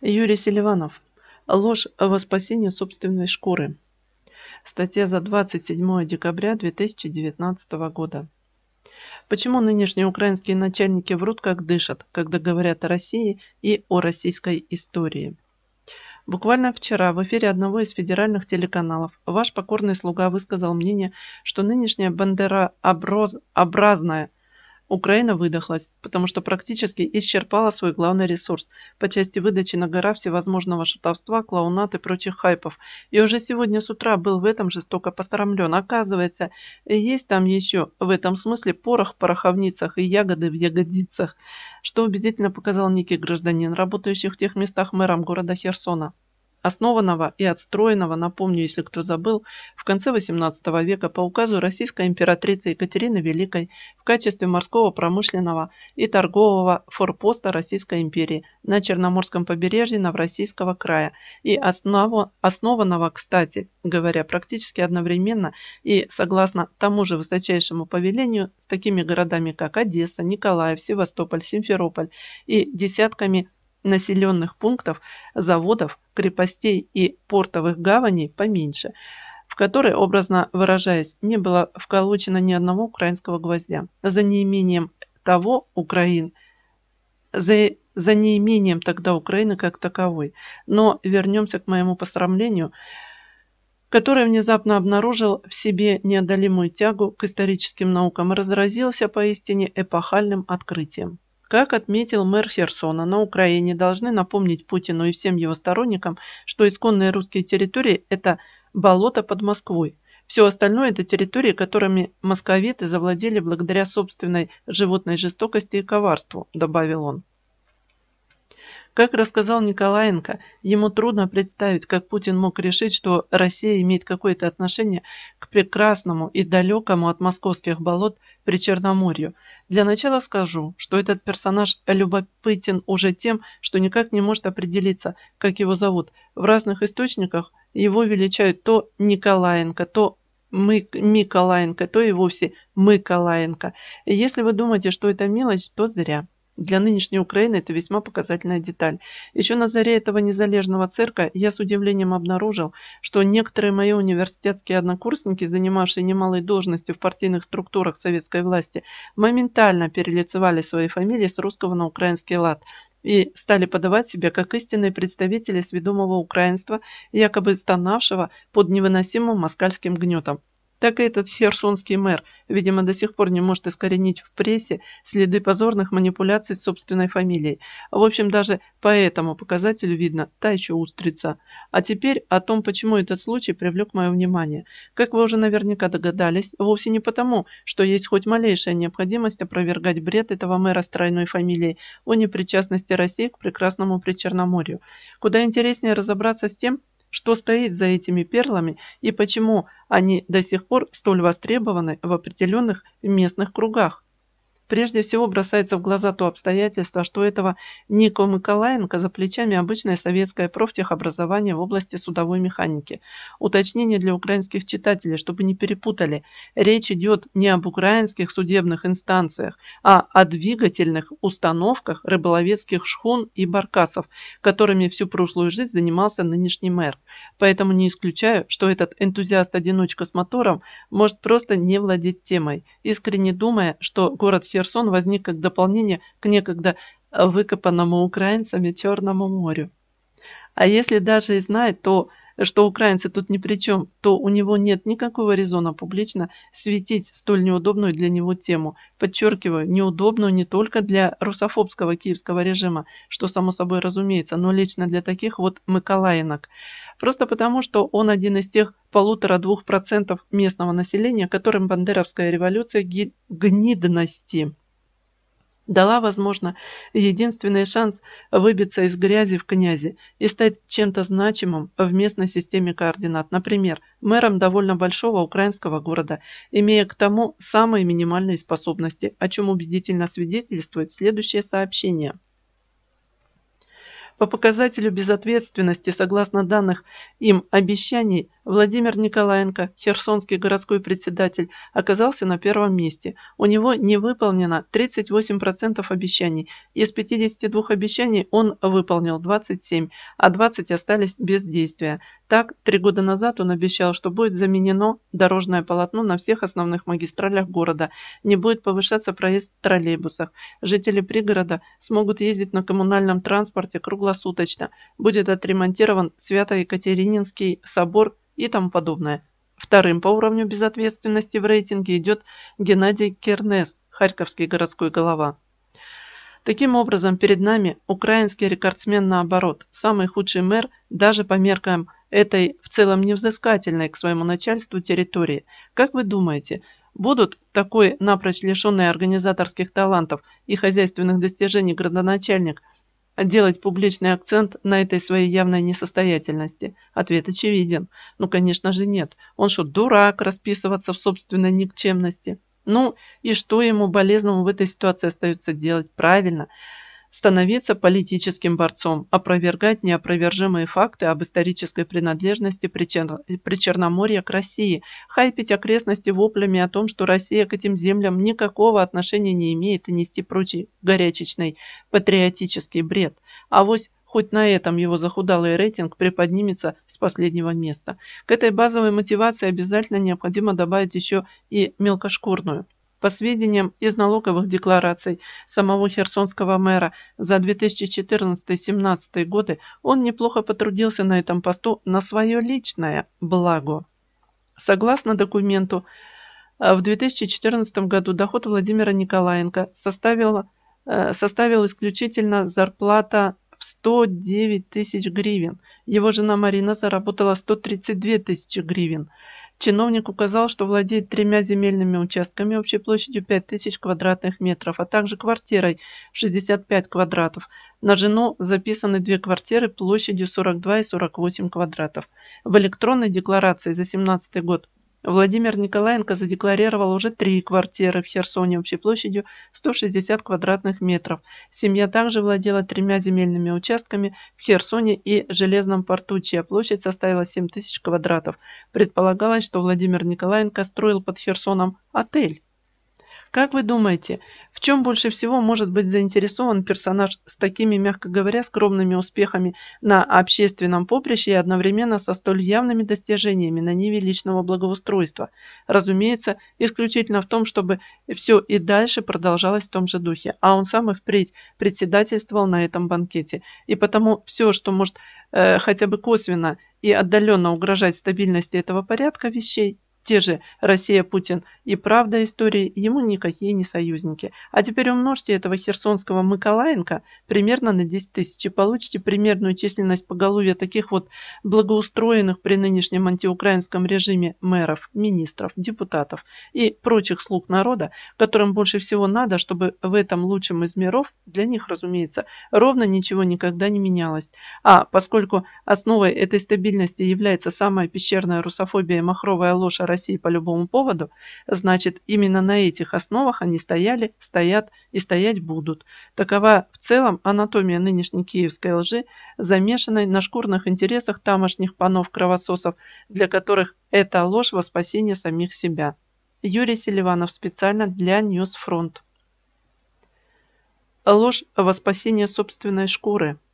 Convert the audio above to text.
Юрий Селиванов. Ложь во спасение собственной шкуры. Статья за 27 декабря 2019 года. Почему нынешние украинские начальники врут как дышат, когда говорят о России и о российской истории? Буквально вчера в эфире одного из федеральных телеканалов ваш покорный слуга высказал мнение, что нынешняя Бандера образная. Украина выдохлась, потому что практически исчерпала свой главный ресурс по части выдачи на гора всевозможного шутовства, клоунат и прочих хайпов. И уже сегодня с утра был в этом жестоко посрамлен. Оказывается, есть там еще в этом смысле порох в пороховницах и ягоды в ягодицах, что убедительно показал некий гражданин, работающий в тех местах мэром города Херсона основанного и отстроенного, напомню, если кто забыл, в конце XVIII века по указу российской императрицы Екатерины Великой в качестве морского промышленного и торгового форпоста Российской империи на Черноморском побережье Новороссийского края и основанного, кстати говоря, практически одновременно и согласно тому же высочайшему повелению с такими городами, как Одесса, Николаев, Севастополь, Симферополь и десятками населенных пунктов, заводов, крепостей и портовых гаваней поменьше, в которые, образно выражаясь, не было вколочено ни одного украинского гвоздя. За неимением того Украин, за, за неимением тогда Украины как таковой. Но вернемся к моему посрамлению, который внезапно обнаружил в себе неодолимую тягу к историческим наукам и разразился поистине эпохальным открытием. Как отметил мэр Херсона, на Украине должны напомнить Путину и всем его сторонникам, что исконные русские территории – это болото под Москвой. Все остальное – это территории, которыми московиты завладели благодаря собственной животной жестокости и коварству, добавил он. Как рассказал Николаенко, ему трудно представить, как Путин мог решить, что Россия имеет какое-то отношение к прекрасному и далекому от московских болот Причерноморью. Для начала скажу, что этот персонаж любопытен уже тем, что никак не может определиться, как его зовут. В разных источниках его величают то Николаенко, то мы Миколаенко, то и вовсе Мыколаенко. Если вы думаете, что это мелочь, то зря. Для нынешней Украины это весьма показательная деталь. Еще на заре этого незалежного цирка я с удивлением обнаружил, что некоторые мои университетские однокурсники, занимавшие немалые должности в партийных структурах советской власти, моментально перелицевали свои фамилии с русского на украинский лад – и стали подавать себя как истинные представители сведомого украинства, якобы стонавшего под невыносимым москальским гнетом так и этот херсонский мэр, видимо, до сих пор не может искоренить в прессе следы позорных манипуляций с собственной фамилией. В общем, даже по этому показателю видно, та еще устрица. А теперь о том, почему этот случай привлек мое внимание. Как вы уже наверняка догадались, вовсе не потому, что есть хоть малейшая необходимость опровергать бред этого мэра с тройной фамилией о непричастности России к прекрасному Причерноморью. Куда интереснее разобраться с тем, что стоит за этими перлами и почему они до сих пор столь востребованы в определенных местных кругах? Прежде всего бросается в глаза то обстоятельство, что этого Нико Миколаенко за плечами обычное советское профтехобразование в области судовой механики. Уточнение для украинских читателей, чтобы не перепутали. Речь идет не об украинских судебных инстанциях, а о двигательных установках рыболовецких шхун и баркасов, которыми всю прошлую жизнь занимался нынешний мэр. Поэтому не исключаю, что этот энтузиаст-одиночка с мотором может просто не владеть темой, искренне думая, что город Херсон Херсон возник как дополнение к некогда э, выкопанному украинцами Черному морю. А если даже и знает, то что украинцы тут ни при чем, то у него нет никакого резона публично светить столь неудобную для него тему. Подчеркиваю, неудобную не только для русофобского киевского режима, что само собой разумеется, но лично для таких вот Миколаинок. Просто потому, что он один из тех полутора-двух процентов местного населения, которым бандеровская революция гнидности дала, возможно, единственный шанс выбиться из грязи в князи и стать чем-то значимым в местной системе координат, например, мэром довольно большого украинского города, имея к тому самые минимальные способности, о чем убедительно свидетельствует следующее сообщение – по показателю безответственности, согласно данных им обещаний, Владимир Николаенко, херсонский городской председатель, оказался на первом месте. У него не выполнено 38% обещаний. Из 52 обещаний он выполнил 27, а 20 остались без действия. Так, три года назад он обещал, что будет заменено дорожное полотно на всех основных магистралях города, не будет повышаться проезд в троллейбусах, жители пригорода смогут ездить на коммунальном транспорте круглосуточно, будет отремонтирован Свято-Екатерининский собор и тому подобное. Вторым по уровню безответственности в рейтинге идет Геннадий Кернес, харьковский городской голова. Таким образом, перед нами украинский рекордсмен наоборот, самый худший мэр даже по меркам этой в целом невзыскательной к своему начальству территории, как вы думаете, будут такой напрочь лишенный организаторских талантов и хозяйственных достижений градоначальник делать публичный акцент на этой своей явной несостоятельности? Ответ очевиден. Ну, конечно же, нет. Он что, дурак расписываться в собственной никчемности? Ну, и что ему болезному в этой ситуации остается делать? Правильно становиться политическим борцом, опровергать неопровержимые факты об исторической принадлежности Причерноморья к России, хайпить окрестности воплями о том, что Россия к этим землям никакого отношения не имеет и нести прочий горячечный патриотический бред. А вось хоть на этом его захудалый рейтинг приподнимется с последнего места. К этой базовой мотивации обязательно необходимо добавить еще и мелкошкурную – по сведениям из налоговых деклараций самого херсонского мэра за 2014-2017 годы он неплохо потрудился на этом посту на свое личное благо. Согласно документу, э, в 2014 году доход Владимира Николаенко составил, э, составил исключительно зарплата в 109 тысяч гривен. Его жена Марина заработала 132 тысячи гривен. Чиновник указал, что владеет тремя земельными участками общей площадью 5000 квадратных метров, а также квартирой 65 квадратов. На жену записаны две квартиры площадью 42 и 48 квадратов. В электронной декларации за 2017 год Владимир Николаенко задекларировал уже три квартиры в Херсоне общей площадью 160 квадратных метров. Семья также владела тремя земельными участками в Херсоне и Железном порту, чья площадь составила 7000 квадратов. Предполагалось, что Владимир Николаенко строил под Херсоном отель. Как вы думаете, в чем больше всего может быть заинтересован персонаж с такими, мягко говоря, скромными успехами на общественном поприще и одновременно со столь явными достижениями на ниве личного благоустройства? Разумеется, исключительно в том, чтобы все и дальше продолжалось в том же духе, а он сам и впредь председательствовал на этом банкете. И потому все, что может э, хотя бы косвенно и отдаленно угрожать стабильности этого порядка вещей, те же Россия, Путин и правда истории ему никакие не союзники. А теперь умножьте этого херсонского Миколаенко примерно на 10 тысяч и получите примерную численность поголовья таких вот благоустроенных при нынешнем антиукраинском режиме мэров, министров, депутатов и прочих слуг народа, которым больше всего надо, чтобы в этом лучшем из миров, для них, разумеется, ровно ничего никогда не менялось. А поскольку основой этой стабильности является самая пещерная русофобия и махровая ложь о России по любому поводу, значит, именно на этих основах они стояли, стоят и стоять будут. Такова в целом анатомия нынешней киевской лжи, замешанной на шкурных интересах тамошних панов-кровососов, для которых эта ложь во спасение самих себя. Юрий Селиванов специально для Ньюсфронт. Ложь во спасение собственной шкуры –